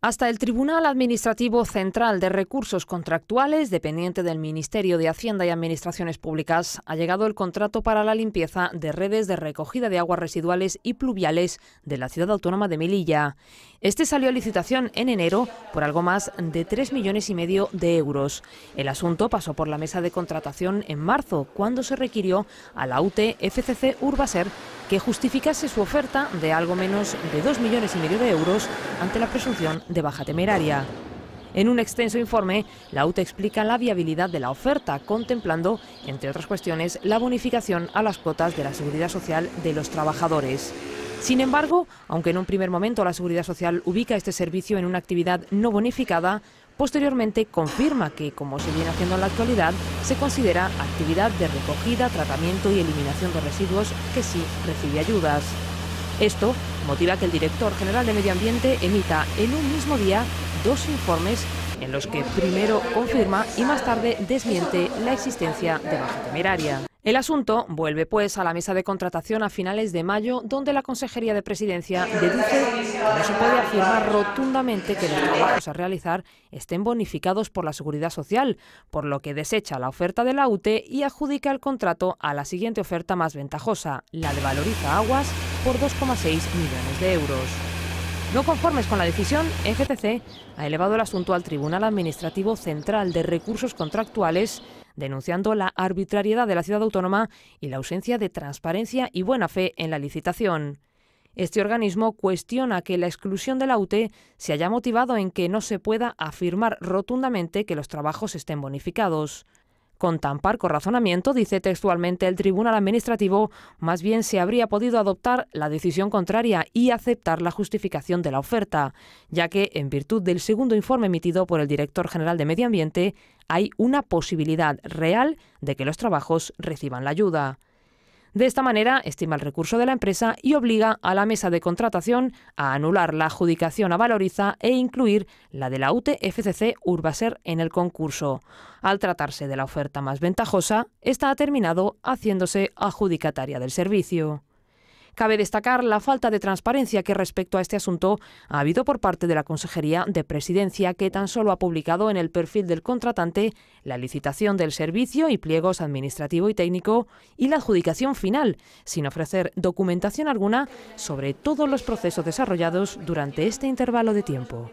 hasta el Tribunal Administrativo Central de Recursos Contractuales, dependiente del Ministerio de Hacienda y Administraciones Públicas, ha llegado el contrato para la limpieza de redes de recogida de aguas residuales y pluviales de la ciudad autónoma de Melilla. Este salió a licitación en enero por algo más de 3 millones y medio de euros. El asunto pasó por la mesa de contratación en marzo, cuando se requirió a la UTE FCC Urbaser que justificase su oferta de algo menos de 2 millones y medio de euros ante la presunción de Baja Temeraria. En un extenso informe, la UTE explica la viabilidad de la oferta, contemplando, entre otras cuestiones, la bonificación a las cuotas de la seguridad social de los trabajadores. Sin embargo, aunque en un primer momento la Seguridad Social ubica este servicio en una actividad no bonificada, posteriormente confirma que, como se viene haciendo en la actualidad, se considera actividad de recogida, tratamiento y eliminación de residuos que sí recibe ayudas. Esto motiva que el director general de Medio Ambiente emita en un mismo día dos informes en los que primero confirma y más tarde desmiente la existencia de baja temeraria. El asunto vuelve pues a la mesa de contratación a finales de mayo, donde la Consejería de Presidencia deduce que no se puede afirmar rotundamente que los trabajos a realizar estén bonificados por la Seguridad Social, por lo que desecha la oferta de la UTE y adjudica el contrato a la siguiente oferta más ventajosa, la de Valoriza Aguas, por 2,6 millones de euros. No conformes con la decisión, FTC ha elevado el asunto al Tribunal Administrativo Central de Recursos Contractuales, denunciando la arbitrariedad de la ciudad autónoma y la ausencia de transparencia y buena fe en la licitación. Este organismo cuestiona que la exclusión de la UTE se haya motivado en que no se pueda afirmar rotundamente que los trabajos estén bonificados. Con tan parco razonamiento, dice textualmente el Tribunal Administrativo, más bien se habría podido adoptar la decisión contraria y aceptar la justificación de la oferta, ya que, en virtud del segundo informe emitido por el Director General de Medio Ambiente, hay una posibilidad real de que los trabajos reciban la ayuda. De esta manera, estima el recurso de la empresa y obliga a la mesa de contratación a anular la adjudicación a Valoriza e incluir la de la UTFCC Urbaser en el concurso. Al tratarse de la oferta más ventajosa, esta ha terminado haciéndose adjudicataria del servicio. Cabe destacar la falta de transparencia que respecto a este asunto ha habido por parte de la Consejería de Presidencia, que tan solo ha publicado en el perfil del contratante la licitación del servicio y pliegos administrativo y técnico y la adjudicación final, sin ofrecer documentación alguna sobre todos los procesos desarrollados durante este intervalo de tiempo.